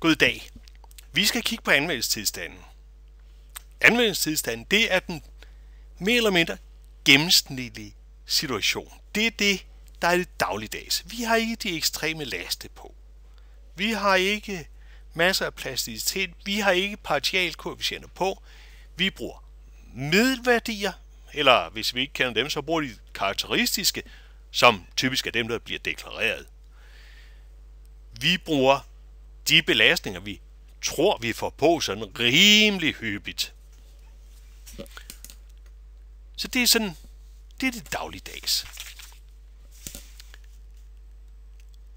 God dag. Vi skal kigge på anvendelsestilstanden. Anvendelsestilstanden, det er den mere eller mindre gennemsnitlige situation. Det er det, der er det dagligdags. Vi har ikke de ekstreme laste på. Vi har ikke masser af plasticitet. Vi har ikke partialkoefficienter på. Vi bruger middelværdier, eller hvis vi ikke kender dem, så bruger de karakteristiske, som typisk er dem, der bliver deklareret. Vi bruger de belastninger, vi tror, vi får på sådan rimelig hyppigt. Så det er sådan, det er det dagligdags.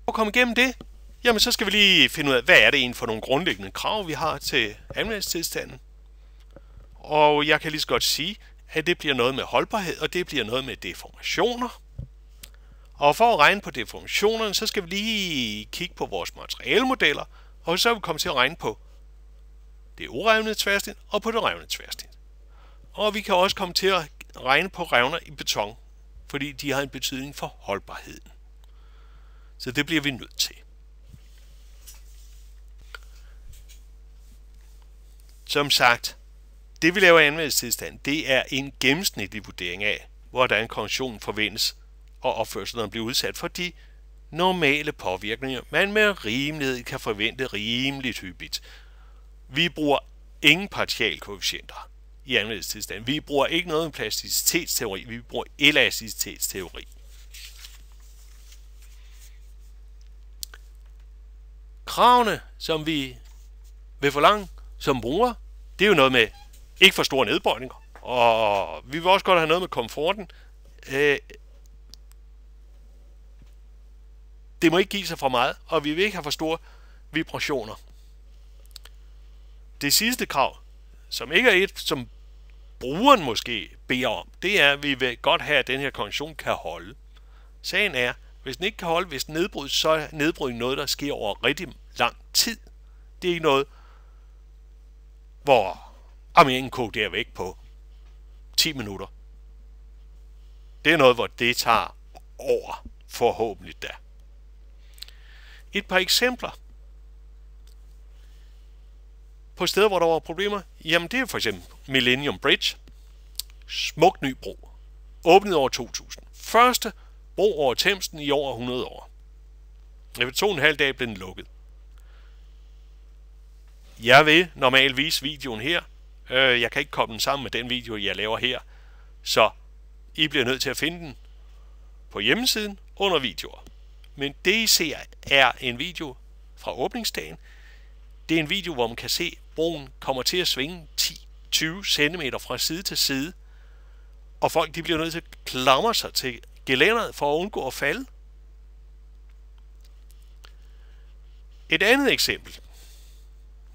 Og komme igennem det, jamen så skal vi lige finde ud af, hvad er det egentlig for nogle grundlæggende krav, vi har til anvendelsestilstanden. Og jeg kan lige så godt sige, at det bliver noget med holdbarhed, og det bliver noget med deformationer. Og for at regne på deformationerne, så skal vi lige kigge på vores materialemodeller, og så vil komme til at regne på det urevnede tværsnit og på det revnede tværsnit. Og vi kan også komme til at regne på revner i beton, fordi de har en betydning for holdbarheden. Så det bliver vi nødt til. Som sagt, det vi laver i anvendelsestilstand, det er en gennemsnitlig vurdering af, hvordan konstruktionen forventes og opførselen bliver udsat for de normale påvirkninger, man med rimelighed kan forvente rimeligt hyppigt. Vi bruger ingen partialkoefficienter i anvendelsestilstand. Vi bruger ikke noget med plasticitetsteori, vi bruger elasticitetsteori. Kravene, som vi vil forlange som bruger, det er jo noget med ikke for store nedbøjninger, og vi vil også godt have noget med komforten. Øh, Det må ikke give sig for meget, og vi vil ikke have for store vibrationer. Det sidste krav, som ikke er et, som brugeren måske beder om, det er, at vi vil godt have, at den her konvention kan holde. Sagen er, hvis den ikke kan holde, hvis den nedbrydes, så er nedbrydning noget, der sker over rigtig lang tid. Det er ikke noget, hvor armeringen koger væk på 10 minutter. Det er noget, hvor det tager over forhåbentlig da. Et par eksempler på steder, hvor der var problemer, jamen det er for eksempel Millennium Bridge, smuk ny bro, åbnet over 2000. Første bro over Thamesen i over 100 år. Efter to og en halv dag blev den lukket. Jeg vil normalt vise videoen her. Øh, jeg kan ikke komme den sammen med den video, jeg laver her. Så I bliver nødt til at finde den på hjemmesiden under videoer. Men det I ser er en video fra åbningsdagen. Det er en video, hvor man kan se, at broen kommer til at svinge 10-20 cm fra side til side. Og folk de bliver nødt til at klamre sig til gelænderet for at undgå at falde. Et andet eksempel,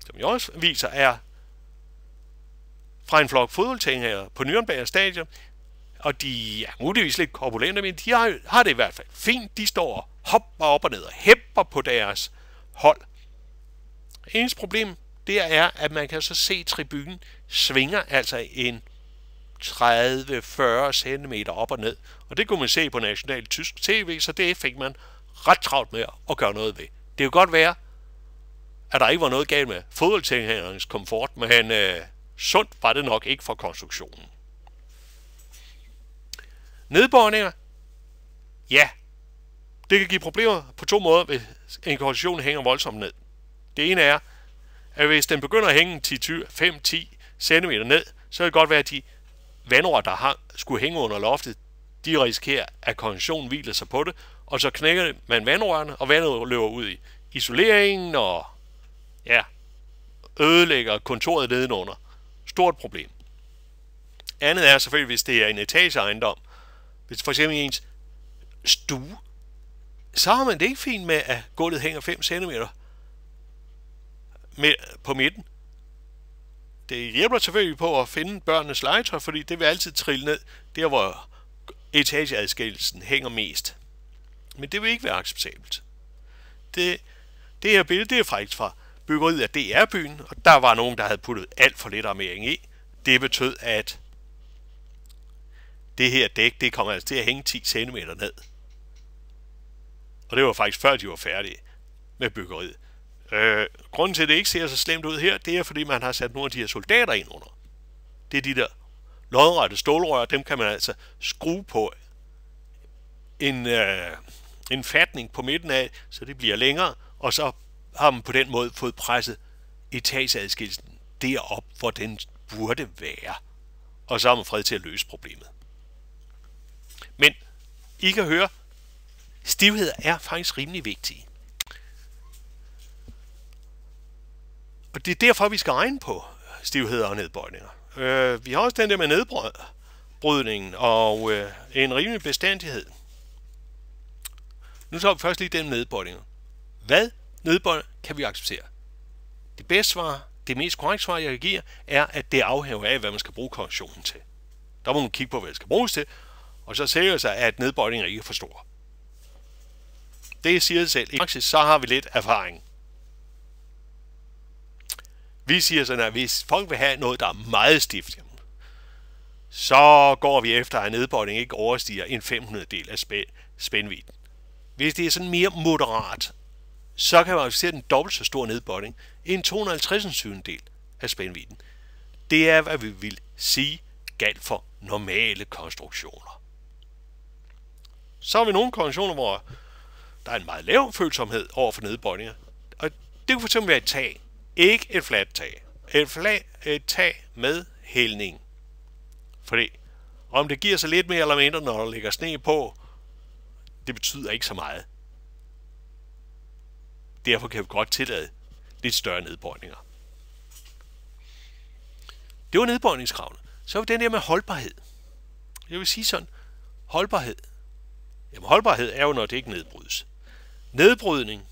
som jeg også viser, er fra en flok fodboldtænger på Nürnberg Stadion, og de er muligvis lidt korpulente, men de har, har det i hvert fald fint. De står hopper op og ned og hæpper på deres hold. Enes problem, det er, at man kan så se at tribunen svinger altså en 30-40 cm op og ned. Og det kunne man se på national tysk tv, så det fik man ret travlt med at gøre noget ved. Det kunne godt være, at der ikke var noget galt med fodboldtilhængernes komfort, men øh, sundt var det nok ikke for konstruktionen. Nedbåndinger? Ja, det kan give problemer på to måder, hvis en koalition hænger voldsomt ned. Det ene er, at hvis den begynder at hænge 5-10 cm ned, så kan det godt være, at de vandrør, der hang, skulle hænge under loftet, de risikerer, at koalitionen hviler sig på det, og så knækker man vandrørene, og vandet løber ud i isoleringen og ja, ødelægger kontoret nedenunder. Stort problem. Andet er selvfølgelig, hvis det er en etageejendom. Hvis for eksempel ens stue så har man det ikke fint med, at gulvet hænger 5 cm på midten. Det hjælper selvfølgelig på at finde børnenes legetøj, fordi det vil altid trille ned der, hvor etageadskillelsen hænger mest. Men det vil ikke være acceptabelt. Det, det her billede det er faktisk fra byggeriet af DR-byen, og der var nogen, der havde puttet alt for lidt armering i. Det betød, at det her dæk det kommer altså til at hænge 10 cm ned. Og det var faktisk før de var færdige med byggeriet. Øh, grunden til, at det ikke ser så slemt ud her, det er, fordi man har sat nogle af de her soldater ind under. Det er de der lodrette stålrør, dem kan man altså skrue på en, øh, en fatning på midten af, så det bliver længere, og så har man på den måde fået presset etageadskillelsen derop, hvor den burde være. Og så har man fred til at løse problemet. Men I kan høre, stivhed er faktisk rimelig vigtig. Og det er derfor, vi skal regne på stivhed og nedbøjninger. Øh, vi har også den der med nedbrydningen og øh, en rimelig bestandighed. Nu tager vi først lige den med nedbøjninger. Hvad nedbøjning kan vi acceptere? Det bedste svar, det mest korrekte svar, jeg giver, er, at det afhænger af, hvad man skal bruge korrektionen til. Der må man kigge på, hvad det skal bruges til, og så sælger sig, at nedbøjninger ikke er for store. Det siger sig selv. I praksis så har vi lidt erfaring. Vi siger sådan, at hvis folk vil have noget, der er meget stift, så går vi efter, at nedbøjningen ikke overstiger en 500 del af spændvidden. Hvis det er sådan mere moderat, så kan man se en dobbelt så stor nedbøjning, en 250 del af spændvidden. Det er, hvad vi vil sige galt for normale konstruktioner. Så har vi nogle konstruktioner, hvor der er en meget lav følsomhed over for nedbøjninger. Og det kunne fx være et tag, ikke et fladt tag. Et, flag, et tag med hældning. Fordi om det giver sig lidt mere eller mindre, når der ligger sne på, det betyder ikke så meget. Derfor kan vi godt tillade lidt større nedbøjninger. Det var nedbøjningskravene. Så er den der med holdbarhed. Jeg vil sige sådan, holdbarhed. Jamen holdbarhed er jo, når det ikke nedbrydes. Nedbrydning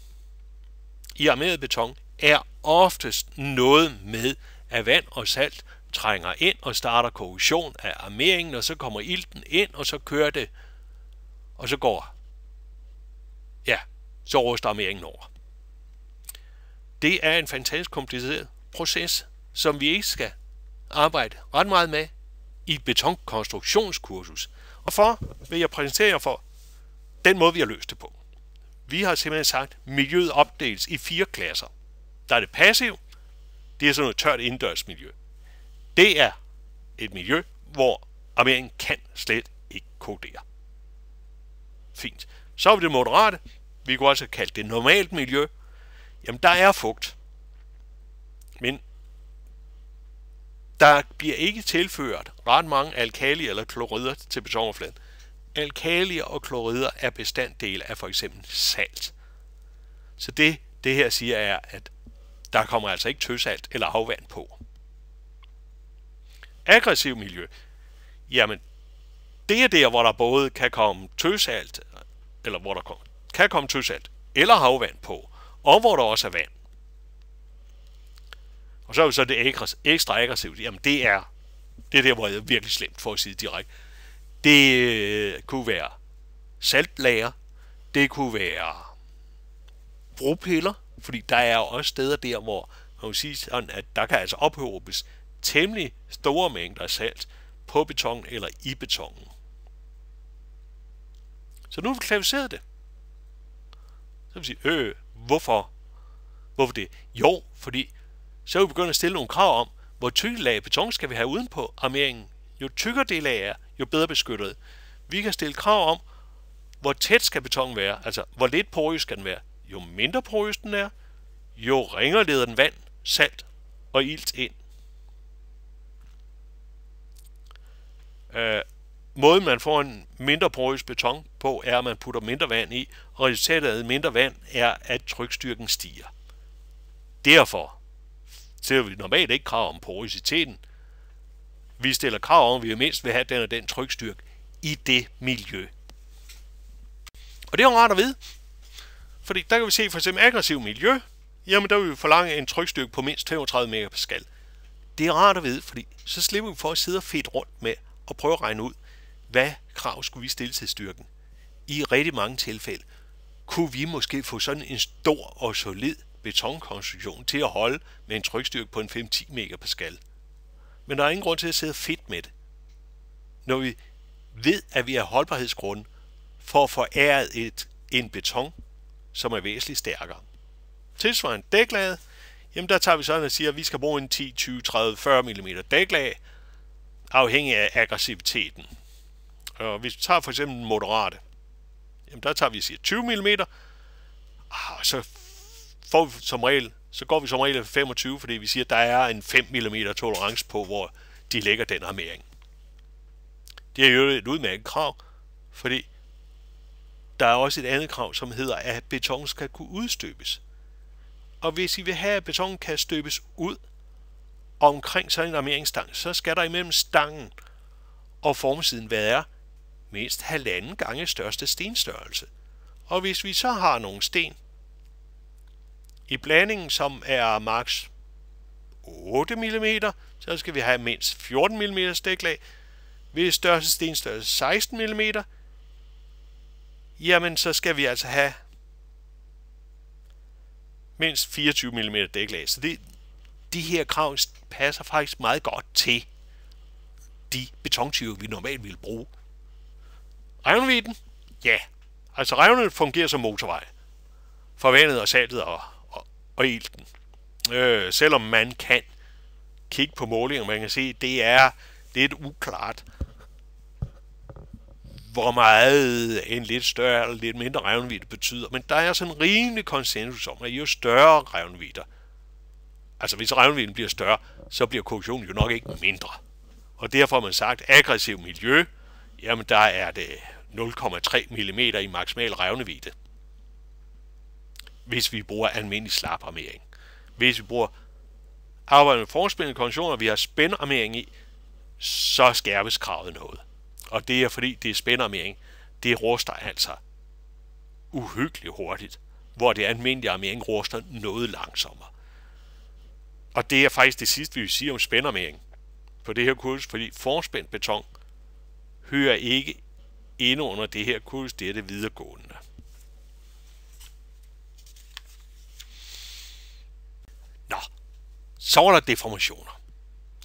i armeret beton er oftest noget med, at vand og salt trænger ind og starter korrosion af armeringen, og så kommer ilten ind, og så kører det, og så går, ja, så ruster armeringen over. Det er en fantastisk kompliceret proces, som vi ikke skal arbejde ret meget med i et betonkonstruktionskursus. Og for vil jeg præsentere jer for den måde, vi har løst det på. Vi har simpelthen sagt, miljøet opdeles i fire klasser. Der er det passiv, det er sådan noget tørt indendørsmiljø. Det er et miljø, hvor armeringen kan slet ikke kodere. Fint. Så er vi det moderate. Vi kunne også kalde det normalt miljø. Jamen, der er fugt. Men der bliver ikke tilført ret mange alkali eller klorider til betonoverfladen. Alkalier og klorider er bestanddele af for eksempel salt. Så det, det her siger er, at der kommer altså ikke tøsalt eller havvand på. Aggressiv miljø. Jamen, det er der, hvor der både kan komme tøsalt, eller hvor der kan komme tøsalt, eller havvand på, og hvor der også er vand. Og så er det så det ekstra aggressivt. Jamen, det er, det er der, hvor jeg er virkelig slemt, for at sige direkte det øh, kunne være saltlager, det kunne være bropiller, fordi der er også steder der, hvor man kan sige sådan, at der kan altså ophobes temmelig store mængder salt på beton eller i betonen. Så nu har vi klassificeret det. Så vil vi sige, øh, hvorfor? Hvorfor det? Jo, fordi så er vi begyndt at stille nogle krav om, hvor tykke lag beton skal vi have udenpå armeringen. Jo tykkere det lag er, jo bedre beskyttet. Vi kan stille krav om, hvor tæt skal beton være, altså hvor lidt porøs skal den være. Jo mindre porøs den er, jo ringer leder den vand, salt og ilt ind. Øh, måden man får en mindre porøs beton på, er at man putter mindre vand i, og resultatet af mindre vand er, at trykstyrken stiger. Derfor stiller vi normalt ikke krav om porositeten, vi stiller krav om, at vi mindst vil have den og den trykstyrke i det miljø. Og det er jo rart at vide, fordi der kan vi se for eksempel aggressiv miljø, jamen der vil vi forlange en trykstyrke på mindst 35 megapascal. Det er rart at vide, fordi så slipper vi for at sidde og fedt rundt med og prøve at regne ud, hvad krav skulle vi stille til styrken. I rigtig mange tilfælde kunne vi måske få sådan en stor og solid betonkonstruktion til at holde med en trykstyrke på en 5-10 megapascal. Men der er ingen grund til at sidde fedt med det. Når vi ved, at vi har holdbarhedsgrund for at forære et, en beton, som er væsentligt stærkere. Tilsvarende dæklaget, jamen der tager vi sådan og siger, at vi skal bruge en 10, 20, 30, 40 mm dæklag, afhængig af aggressiviteten. Og hvis vi tager for eksempel moderate, jamen der tager vi siger 20 mm, ah, og så får vi som regel så går vi som regel 25, fordi vi siger, at der er en 5 mm tolerance på, hvor de lægger den armering. Det er jo et udmærket krav, fordi der er også et andet krav, som hedder, at beton skal kunne udstøbes. Og hvis I vil have, at beton kan støbes ud omkring sådan en armeringsstang, så skal der imellem stangen og formsiden være mindst halvanden gange største stenstørrelse. Og hvis vi så har nogle sten, i blandingen, som er maks 8 mm, så skal vi have mindst 14 mm stiklag. Ved størrelse stenstørrelse 16 mm, jamen så skal vi altså have mindst 24 mm dæklag. Så det, de her krav passer faktisk meget godt til de betontyper, vi normalt vil bruge. Revnevidden? Ja. Altså revnen fungerer som motorvej. For vandet og saltet og og ilten. Øh, selvom man kan kigge på målinger, man kan se, det er lidt uklart, hvor meget en lidt større eller lidt mindre revnvidde betyder. Men der er sådan en rimelig konsensus om, at jo større revnvidde, altså hvis revnvidden bliver større, så bliver korrosionen jo nok ikke mindre. Og derfor har man sagt, aggressiv miljø, jamen der er det 0,3 mm i maksimal revnevidde hvis vi bruger almindelig slaparmering. Hvis vi bruger arbejde med forspillende konditioner, vi har spændarmering i, så skærpes kravet noget. Og det er fordi, det er spændarmering. Det ruster altså uhyggeligt hurtigt, hvor det almindelige armering ruster noget langsommere. Og det er faktisk det sidste, vi vil sige om spændarmering på det her kurs, fordi forspændt beton hører ikke ind under det her kurs, det er det videregående. Så var der deformationer.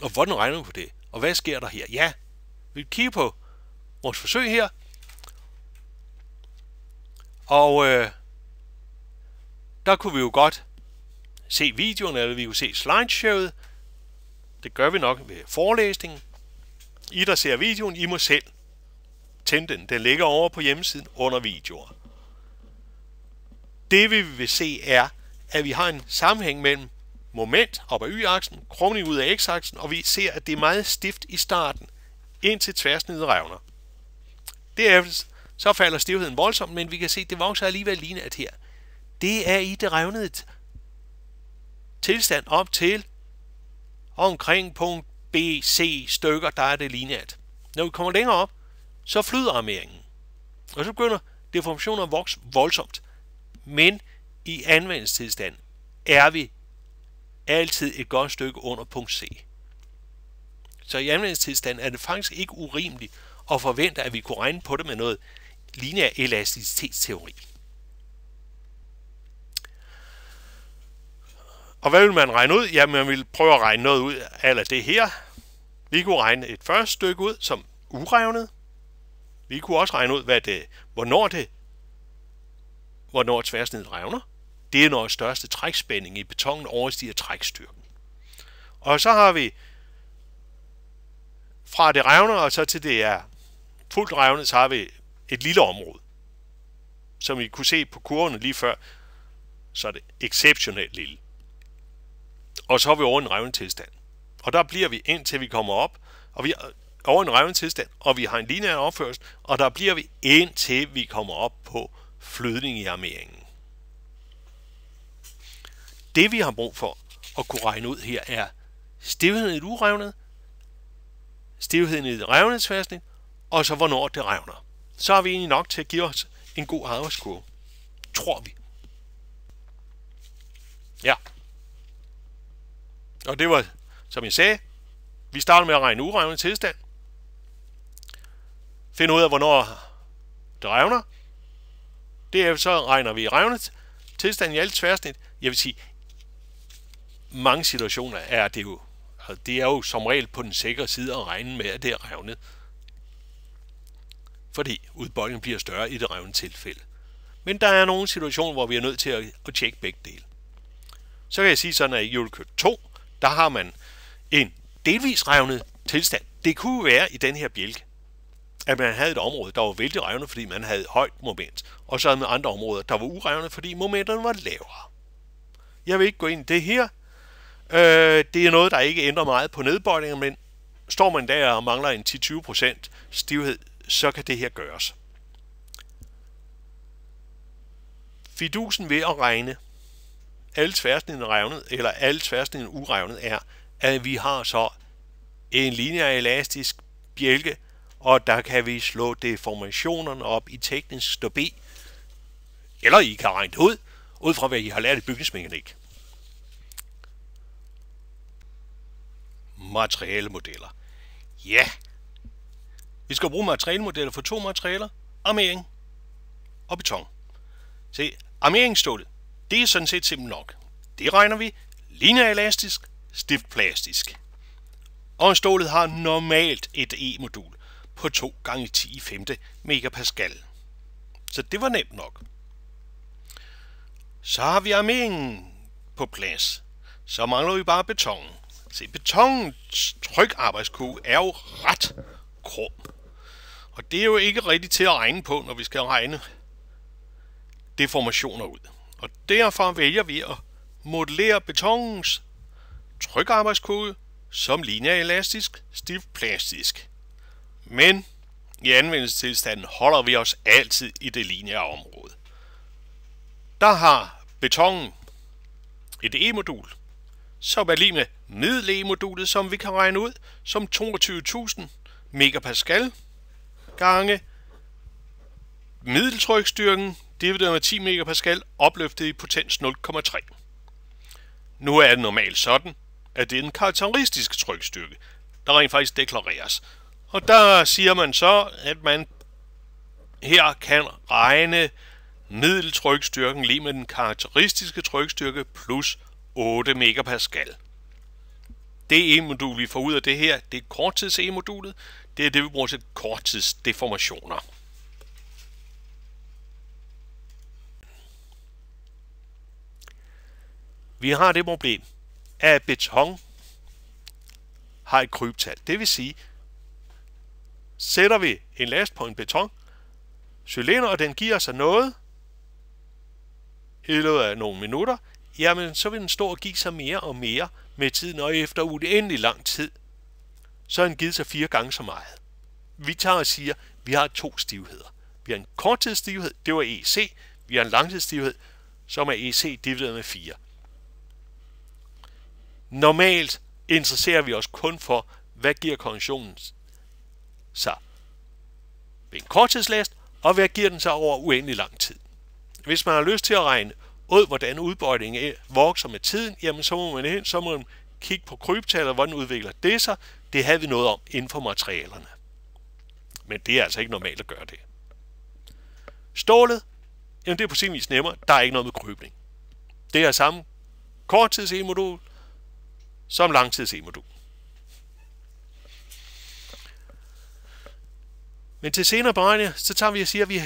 Og hvordan regner vi på det? Og hvad sker der her? Ja, vi kigger på vores forsøg her. Og øh, der kunne vi jo godt se videoen, eller vi kunne se slideshowet. Det gør vi nok ved forelæsningen. I, der ser videoen, I må selv tænde den. Den ligger over på hjemmesiden under videoer. Det vi vil se er, at vi har en sammenhæng mellem moment op ad y-aksen, krumning ud af x-aksen, og vi ser, at det er meget stift i starten, indtil tværsnittet revner. Derefter så falder stivheden voldsomt, men vi kan se, at det vokser alligevel lignende at her. Det er i det revnede tilstand op til omkring punkt B, C stykker, der er det lineært. Når vi kommer længere op, så flyder armeringen. Og så begynder deformationen at vokse voldsomt. Men i anvendelsestilstand er vi altid et godt stykke under punkt C. Så i anvendelsestilstand er det faktisk ikke urimeligt at forvente, at vi kunne regne på det med noget lineær elasticitetsteori. Og hvad vil man regne ud? Jamen, man vil prøve at regne noget ud af det her. Vi kunne regne et første stykke ud som urevnet. Vi kunne også regne ud, hvad det, hvornår det hvornår tværsnittet revner det er når største trækspænding i betonen overstiger trækstyrken. Og så har vi fra det revner og så til det er fuldt revnet, så har vi et lille område. Som I kunne se på kurvene lige før, så er det exceptionelt lille. Og så har vi over en revnet tilstand. Og der bliver vi indtil vi kommer op, og vi over en revnet tilstand, og vi har en lineær opførsel, og der bliver vi indtil vi kommer op på flydning i armeringen. Det vi har brug for at kunne regne ud her er stivheden i et urevnet, stivheden i et revnetsfæstning, og så hvornår det revner. Så er vi egentlig nok til at give os en god arbejdskurve. Tror vi. Ja. Og det var, som jeg sagde, vi starter med at regne urevnet tilstand. Find ud af, hvornår det revner. Derefter så regner vi revnet tilstand i alt tværsnit. Jeg vil sige, mange situationer er det jo, altså det er jo som regel på den sikre side at regne med, at det er revnet. Fordi udbøjningen bliver større i det revne tilfælde. Men der er nogle situationer, hvor vi er nødt til at, at tjekke begge dele. Så kan jeg sige sådan, at i julekøb 2, der har man en delvis revnet tilstand. Det kunne være i den her bjælke, at man havde et område, der var vældig revnet, fordi man havde højt moment, og så havde man andre områder, der var urevnet, fordi momenterne var lavere. Jeg vil ikke gå ind i det her, Øh, det er noget, der ikke ændrer meget på nedbøjninger, men står man der og mangler en 10-20% stivhed, så kan det her gøres. Fidusen ved at regne alle tværsnittene revnet, eller alle tværsnittene urevnet, er, at vi har så en linjer elastisk bjælke, og der kan vi slå deformationerne op i teknisk stå B, eller I kan regne det ud, ud fra hvad I har lært i bygningsmekanik. materialemodeller. Ja! Vi skal bruge materialemodeller for to materialer, armering og beton. Se, armeringsstålet, det er sådan set simpelt nok. Det regner vi lineaelastisk, stiftplastisk. Og stålet har normalt et E-modul på 2 gange 10 i 5 megapascal. Så det var nemt nok. Så har vi armeringen på plads. Så mangler vi bare betonen. Se, betongens trykarbejdskurve er jo ret krum. Og det er jo ikke rigtigt til at regne på, når vi skal regne deformationer ud. Og derfor vælger vi at modellere betonens trykarbejdskurve som lineaelastisk plastisk. Men i anvendelsestilstanden holder vi os altid i det lineære område. Der har betongen et E-modul, som er lige med modulet som vi kan regne ud, som 22.000 megapascal gange middeltrykstyrken divideret med 10 megapascal opløftet i potens 0,3. Nu er det normalt sådan, at det er en karakteristisk trykstyrke, der rent faktisk deklareres. Og der siger man så, at man her kan regne middeltrykstyrken lige med den karakteristiske trykstyrke plus 8 megapascal det E-modul, vi får ud af det her, det er korttids-E-modulet. Det er det, vi bruger til korttidsdeformationer. Vi har det problem, at beton har et krybtal. Det vil sige, sætter vi en last på en beton, cylinder, og den giver sig noget i løbet af nogle minutter, jamen så vil den stå og give sig mere og mere, med tiden og efter uendelig lang tid, så har han givet sig fire gange så meget. Vi tager og siger, at vi har to stivheder. Vi har en korttidsstivhed, det var EC. Vi har en langtidsstivhed, som er EC divideret med 4. Normalt interesserer vi os kun for, hvad giver konjunktionen sig ved en korttidslast, og hvad giver den sig over uendelig lang tid. Hvis man har lyst til at regne ud, hvordan udbøjningen vokser med tiden, jamen så må man ind, så må man kigge på krybtaler, hvordan udvikler det sig. Det havde vi noget om inden for materialerne. Men det er altså ikke normalt at gøre det. Stålet, jamen det er på sin vis nemmere. Der er ikke noget med krybning. Det er samme korttids modul som langtids modul Men til senere beregninger, så tager vi og siger, at vi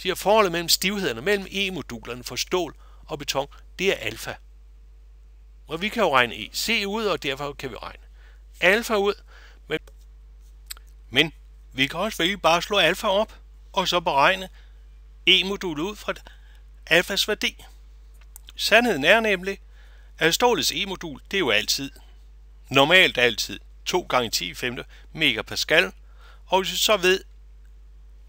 siger forholdet mellem stivhederne, mellem E-modulerne for stål og beton, det er alfa. Og vi kan jo regne EC ud, og derfor kan vi regne alfa ud. Men, men vi kan også vælge bare at slå alfa op, og så beregne E-modulet ud fra alfas værdi. Sandheden er nemlig, at stålets E-modul, det er jo altid, normalt altid, 2 gange 10 5 megapascal, og hvis vi så ved,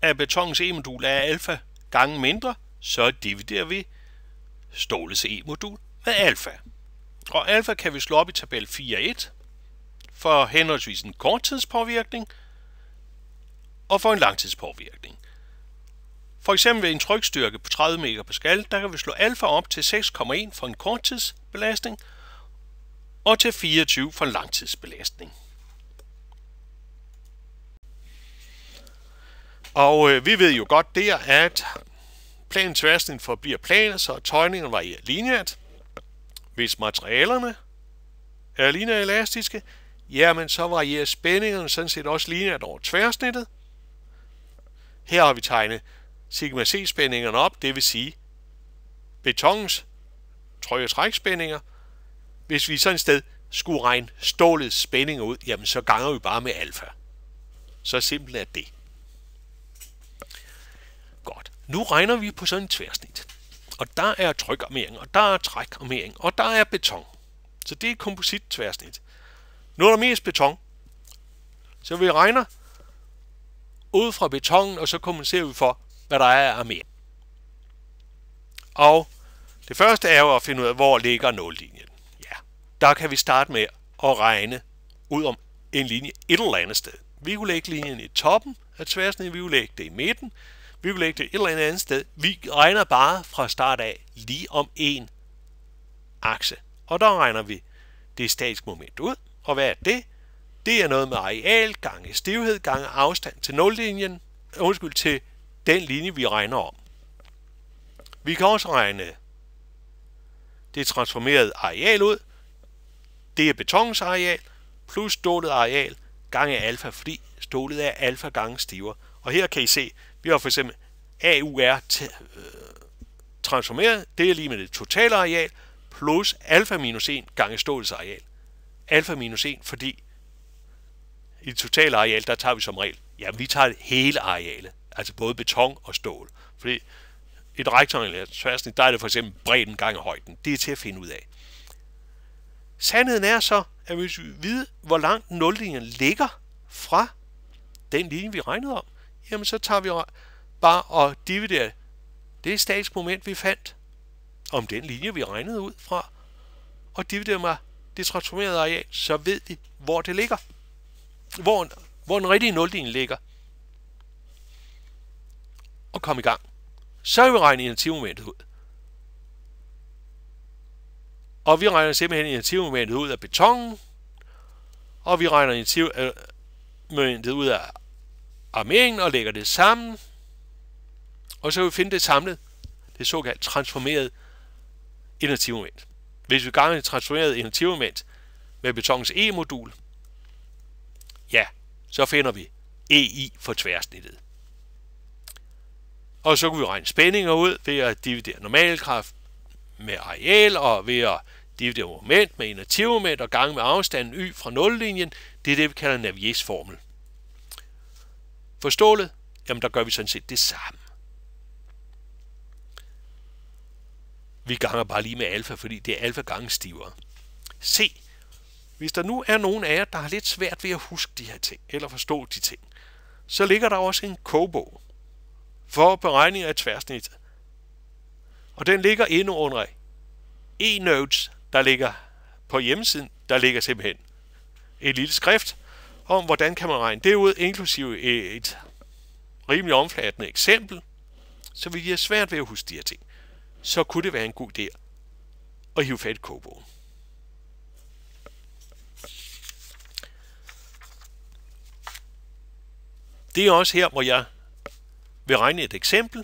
at betongens E-modul er alfa gange mindre, så dividerer vi stålets E-modul med alfa. Og alfa kan vi slå op i tabel 4.1 for henholdsvis en korttidspåvirkning og for en langtidspåvirkning. For eksempel ved en trykstyrke på 30 MPa, der kan vi slå alfa op til 6,1 for en korttidsbelastning og til 24 for en langtidsbelastning. Og øh, vi ved jo godt der, at planens tværsnit forbliver planer, så tøjningen varierer lineært. Hvis materialerne er lineært elastiske, jamen så varierer spændingerne sådan set også lineært over tværsnittet. Her har vi tegnet sigma C-spændingerne op, det vil sige betongens trøje- trækspændinger. Hvis vi sådan et sted skulle regne stålets spændinger ud, jamen så ganger vi bare med alfa. Så simpelt er det. Nu regner vi på sådan et tværsnit. Og der er trykarmering, og der er trækarmering, og der er beton. Så det er et komposit tværsnit. Nu er der mest beton. Så vi regner ud fra betonen, og så kompenserer vi for, hvad der er af armering. Og det første er jo at finde ud af, hvor ligger nullinjen. Ja, der kan vi starte med at regne ud om en linje et eller andet sted. Vi kunne lægge linjen i toppen af tværsnittet, vi kunne lægge det i midten, vi vil lægge det et eller andet, sted. Vi regner bare fra start af lige om en akse. Og der regner vi det statiske moment ud. Og hvad er det? Det er noget med areal gange stivhed gange afstand til nullinjen, undskyld, til den linje, vi regner om. Vi kan også regne det transformerede areal ud. Det er betonens areal plus stålet areal gange alfa, fordi stålet er alfa gange stiver. Og her kan I se, vi har for eksempel AUR øh, transformeret, det er lige med det totale areal, plus alfa minus 1 gange stålets areal. Alfa minus 1, fordi i det totale areal, der tager vi som regel, ja, vi tager hele arealet, altså både beton og stål. Fordi et rektangulært tværsnit, der er det for eksempel bredden gange højden. Det er til at finde ud af. Sandheden er så, at hvis vi ved, hvor langt nullinjen ligger fra den linje, vi regnede om, jamen så tager vi bare og dividerer det statiske moment, vi fandt, om den linje, vi regnede ud fra, og dividerer med det transformerede areal, så ved vi, hvor det ligger. Hvor, hvor den rigtige nullinje ligger. Og kom i gang. Så vil vi regne initiativmomentet ud. Og vi regner simpelthen initiativmomentet ud af betonen, og vi regner initiativmomentet øh, ud af armeringen og lægger det sammen. Og så vil vi finde det samlet, det såkaldt transformerede energimoment. Hvis vi ganger det transformerede energimoment med betongens E-modul, ja, så finder vi EI for tværsnittet. Og så kan vi regne spændinger ud ved at dividere normalkraft med areal og ved at dividere moment med energimoment og gange med afstanden y fra nullinjen. Det er det, vi kalder Naviers formel. Forstålet? jamen der gør vi sådan set det samme. Vi ganger bare lige med alfa, fordi det er alfa gange stivere. Se, hvis der nu er nogen af jer, der har lidt svært ved at huske de her ting, eller forstå de ting, så ligger der også en kobo for beregning af tværsnit. Og den ligger inde under e-notes, der ligger på hjemmesiden, der ligger simpelthen et lille skrift, om, hvordan kan man regne det ud, inklusive et rimelig omfattende eksempel, så vi har svært ved at huske de her ting. Så kunne det være en god idé at hive fat i kogebogen. Det er også her, hvor jeg vil regne et eksempel,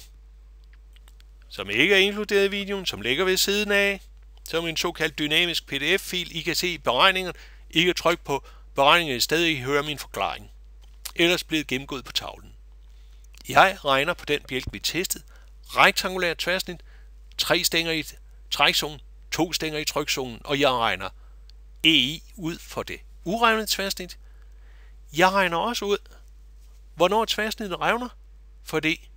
som ikke er inkluderet i videoen, som ligger ved siden af, som en såkaldt dynamisk PDF-fil. I kan se i beregningerne, I kan trykke på i stadig ikke hører min forklaring. Ellers bliver det gennemgået på tavlen. Jeg regner på den bjælke, vi testede, rektangulær tværsnit, tre stænger i trækzonen, to stænger i trykzonen, og jeg regner EI ud for det uregnede tværsnit. Jeg regner også ud, hvornår tværsnittet revner, fordi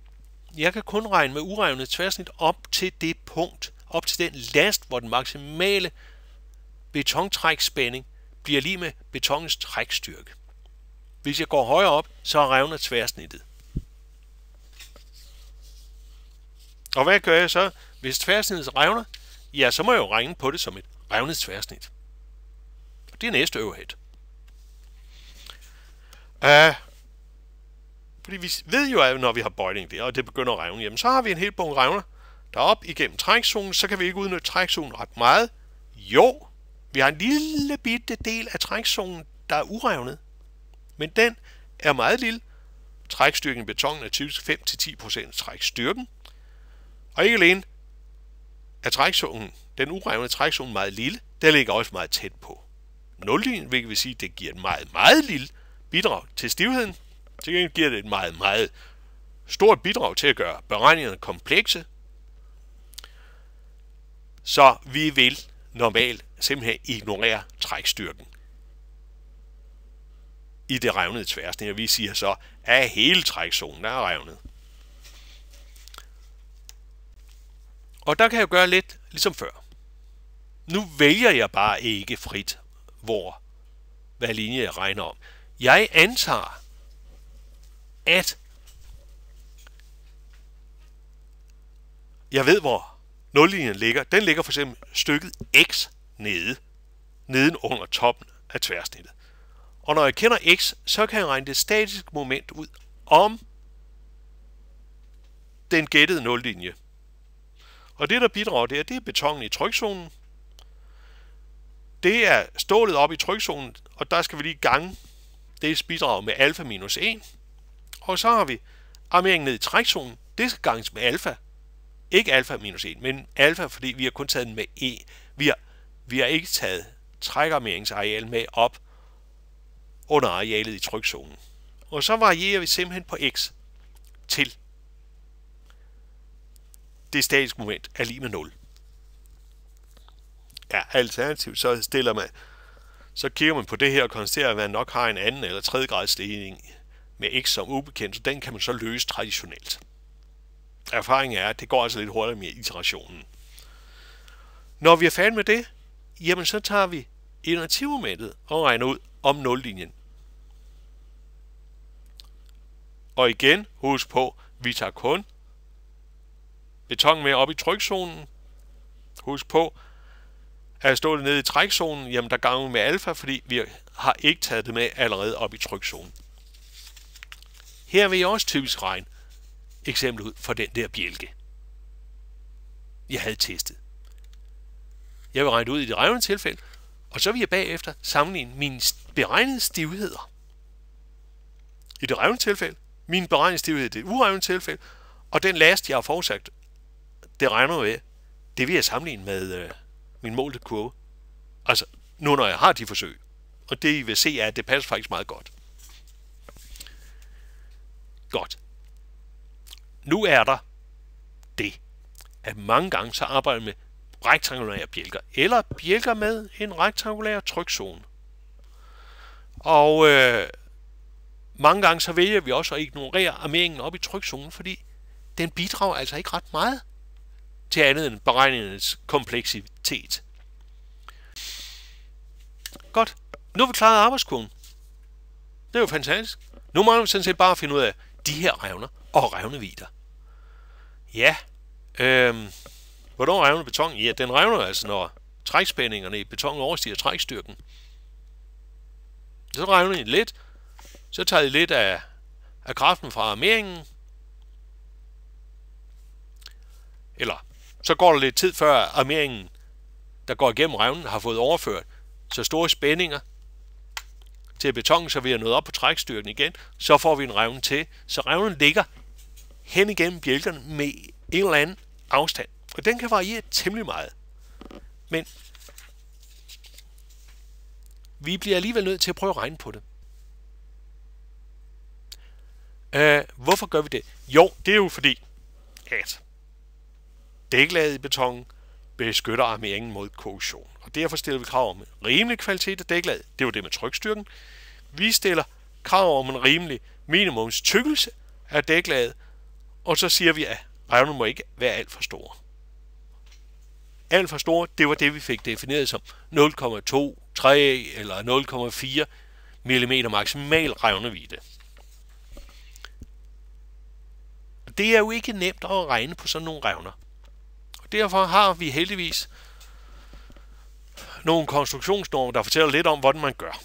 jeg kan kun regne med uregnede tværsnit op til det punkt, op til den last, hvor den maksimale betontrækspænding bliver lige med betongens trækstyrke. Hvis jeg går højere op, så revner tværsnittet. Og hvad gør jeg så, hvis tværsnittet revner? Ja, så må jeg jo regne på det som et revnet tværsnit. Og det er næste overhead. Uh, øh, fordi vi ved jo, at når vi har bøjning der, og det begynder at revne, jamen så har vi en hel bunke revner. Derop igennem trækzonen, så kan vi ikke udnytte trækzonen ret meget. Jo, vi har en lille bitte del af trækzonen, der er urevnet, men den er meget lille. Trækstyrken i betonen er typisk 5-10% trækstyrken. Og ikke alene er trækzonen, den urevne trækzone meget lille, der ligger også meget tæt på. Nulllinjen, hvilket vil sige, at det giver et meget, meget lille bidrag til stivheden. Til gengæld giver det et meget, meget stort bidrag til at gøre beregningerne komplekse. Så vi vil normalt simpelthen ignorere trækstyrken i det revnede tværsnit, og vi siger så, at hele trækzonen er revnet. Og der kan jeg gøre lidt ligesom før. Nu vælger jeg bare ikke frit, hvor hvad linje jeg regner om. Jeg antager, at jeg ved, hvor nullinjen ligger. Den ligger for eksempel stykket x nede, neden under toppen af tværsnittet. Og når jeg kender x, så kan jeg regne det statiske moment ud om den gættede nullinje. Og det, der bidrager der, det er betongen i trykzonen. Det er stålet op i trykzonen, og der skal vi lige gange det bidrag med alfa minus 1. Og så har vi armeringen ned i trækzonen. Det skal ganges med alfa. Ikke alfa minus 1, men alfa, fordi vi har kun taget den med e. Vi har vi har ikke taget trækarmeringsareal med op under arealet i trykzonen. Og så varierer vi simpelthen på x til det statiske moment er lige med 0. Ja, alternativt så stiller man, så kigger man på det her og konstaterer, at man nok har en anden eller tredje grads stigning med x som ubekendt, så den kan man så løse traditionelt. Erfaringen er, at det går altså lidt hurtigere med iterationen. Når vi er færdige med det, jamen så tager vi initiativmomentet og regner ud om nullinjen. Og igen, husk på, vi tager kun beton med op i trykzonen. Husk på, at stå det nede i trækzonen, jamen der ganger med alfa, fordi vi har ikke taget det med allerede op i trykzonen. Her vil jeg også typisk regne eksempel ud for den der bjælke, jeg havde testet. Jeg vil regne ud i det revne tilfælde, og så vil jeg bagefter sammenligne mine beregnede stivheder. I det revne tilfælde, min beregnede stivhed i det urevne tilfælde, og den last, jeg har forudsagt, det regner med, det vil jeg sammenligne med øh, min målte kurve. Altså, nu når jeg har de forsøg. Og det I vil se er, at det passer faktisk meget godt. Godt. Nu er der det, at mange gange så arbejder med rektangulære bjælker, eller bjælker med en rektangulær trykzone. Og øh, mange gange så vælger vi også at ignorere armeringen op i trykzonen, fordi den bidrager altså ikke ret meget til andet end beregningens kompleksitet. Godt. Nu har vi klaret arbejdskurven. Det er jo fantastisk. Nu må vi sådan set bare finde ud af de her revner og revnevider. Ja, øh, Hvornår revner beton? Ja, den revner altså, når trækspændingerne i betonen overstiger trækstyrken. Så revner I lidt, så tager I lidt af, af kraften fra armeringen, eller så går der lidt tid før armeringen, der går igennem revnen, har fået overført så store spændinger til beton, så vi er nået op på trækstyrken igen, så får vi en revne til. Så revnen ligger hen igennem bjælkerne med en eller anden afstand. Og den kan variere temmelig meget. Men vi bliver alligevel nødt til at prøve at regne på det. Øh, hvorfor gør vi det? Jo, det er jo fordi, at dæklaget i beton beskytter armeringen mod korrosion. Og derfor stiller vi krav om en rimelig kvalitet af dæklaget. Det er jo det med trykstyrken. Vi stiller krav om en rimelig minimums tykkelse af dæklaget, og så siger vi, at revnen må ikke være alt for store alt for store, det var det, vi fik defineret som 0,2, 3 eller 0,4 mm maksimal revnevidde. Det er jo ikke nemt at regne på sådan nogle revner. Og derfor har vi heldigvis nogle konstruktionsnormer, der fortæller lidt om, hvordan man gør.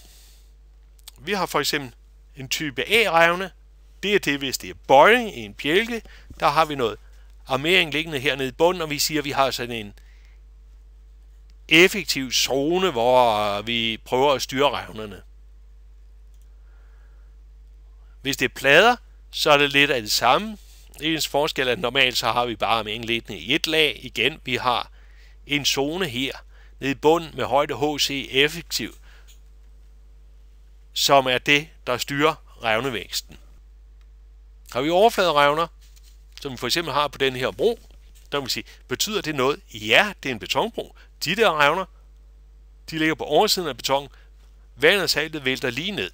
Vi har for eksempel en type A-revne. Det er det, hvis det er bøjning i en bjælke. Der har vi noget armering liggende hernede i bunden, og vi siger, at vi har sådan en effektiv zone, hvor øh, vi prøver at styre revnerne. Hvis det er plader, så er det lidt af det samme. eneste forskel er, at normalt så har vi bare med indledende i et lag. Igen, vi har en zone her nede i bunden med højde HC effektiv, som er det, der styrer revnevæksten. Har vi overfladerevner, som vi for eksempel har på den her bro, der vil sige, betyder det noget? Ja, det er en betonbro, de der revner, de ligger på oversiden af betonen. Vandet og saltet vælter lige ned.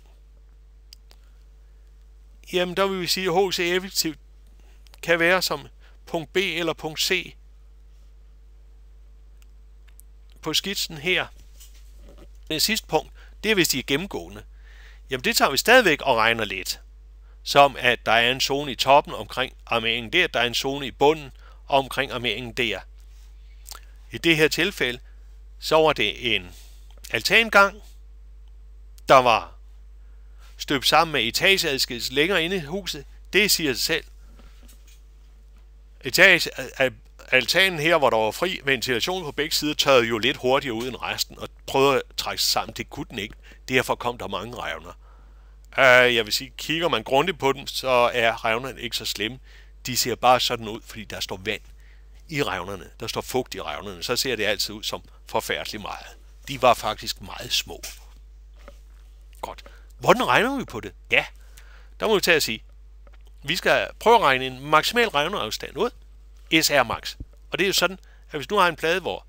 Jamen, der vil vi sige, at HC effektivt kan være som punkt B eller punkt C på skitsen her. den sidste punkt, det er hvis de er gennemgående. Jamen det tager vi stadigvæk og regner lidt. Som at der er en zone i toppen omkring armeringen der, der er en zone i bunden og omkring armeringen der. I det her tilfælde, så var det en altangang, der var støbt sammen med etageadskillelse længere inde i huset. Det siger sig selv. Etage, altanen her, hvor der var fri ventilation på begge sider, tørrede jo lidt hurtigere ud end resten, og prøvede at trække sig sammen. Det kunne den ikke. Derfor kom der mange revner. Øh, jeg vil sige, kigger man grundigt på dem, så er revnerne ikke så slemme. De ser bare sådan ud, fordi der står vand i revnerne. Der står fugt i revnerne, så ser det altid ud som forfærdelig meget. De var faktisk meget små. Godt. Hvordan regner vi på det? Ja, der må vi tage at sige, vi skal prøve at regne en maksimal revneafstand ud, SR max. Og det er jo sådan, at hvis nu har en plade, hvor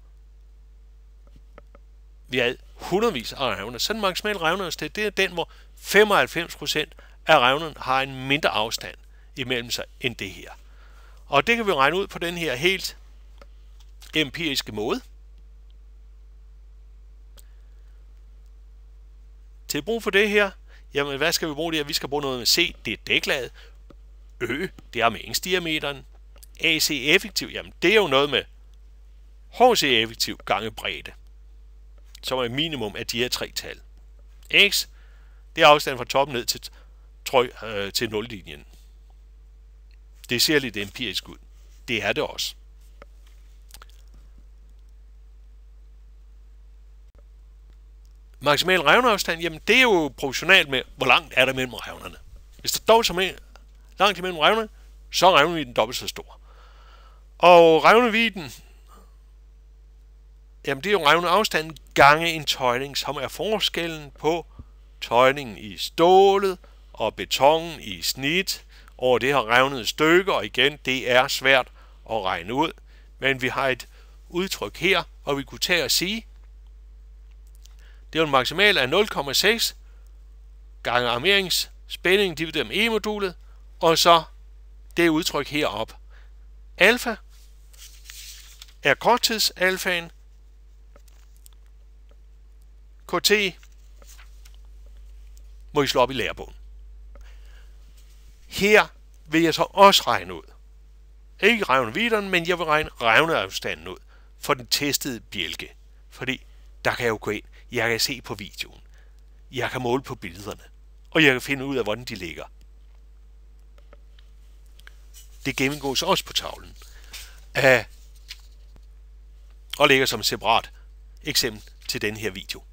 vi havde hundredvis af revner, så den maksimale revneafstand, det er den, hvor 95% af revnen har en mindre afstand imellem sig end det her. Og det kan vi regne ud på den her helt empiriske måde. Til brug for det her, jamen hvad skal vi bruge det her? Vi skal bruge noget med C, det er dæklaget. Ø, det er armeringsdiameteren. AC effektiv, jamen det er jo noget med HC effektiv gange bredde, som er minimum af de her tre tal. X, det er afstanden fra toppen ned til, tryk, øh, til nullinjen. Det ser lidt empirisk ud. Det er det også. Maksimal revneafstand, jamen det er jo proportionalt med, hvor langt er der mellem revnerne. Hvis der dog dobbelt er langt imellem revnerne, så er revnevidden dobbelt så stor. Og revnevidden, jamen det er jo revneafstanden gange en tøjning, som er forskellen på tøjningen i stålet og betonen i snit, og det har revnet stykke, og igen, det er svært at regne ud, men vi har et udtryk her, og vi kunne tage og sige, det er en maksimal af 0,6 gange armeringsspændingen divideret med E-modulet, og så det udtryk herop. Alfa er korttidsalfaen. KT må I slå op i lærebogen. Her vil jeg så også regne ud. Ikke regne videre, men jeg vil regne revneafstanden ud for den testede bjælke. Fordi der kan jeg jo gå ind, jeg kan se på videoen, jeg kan måle på billederne, og jeg kan finde ud af, hvordan de ligger. Det gennemgås også på tavlen. og ligger som separat eksempel til den her video.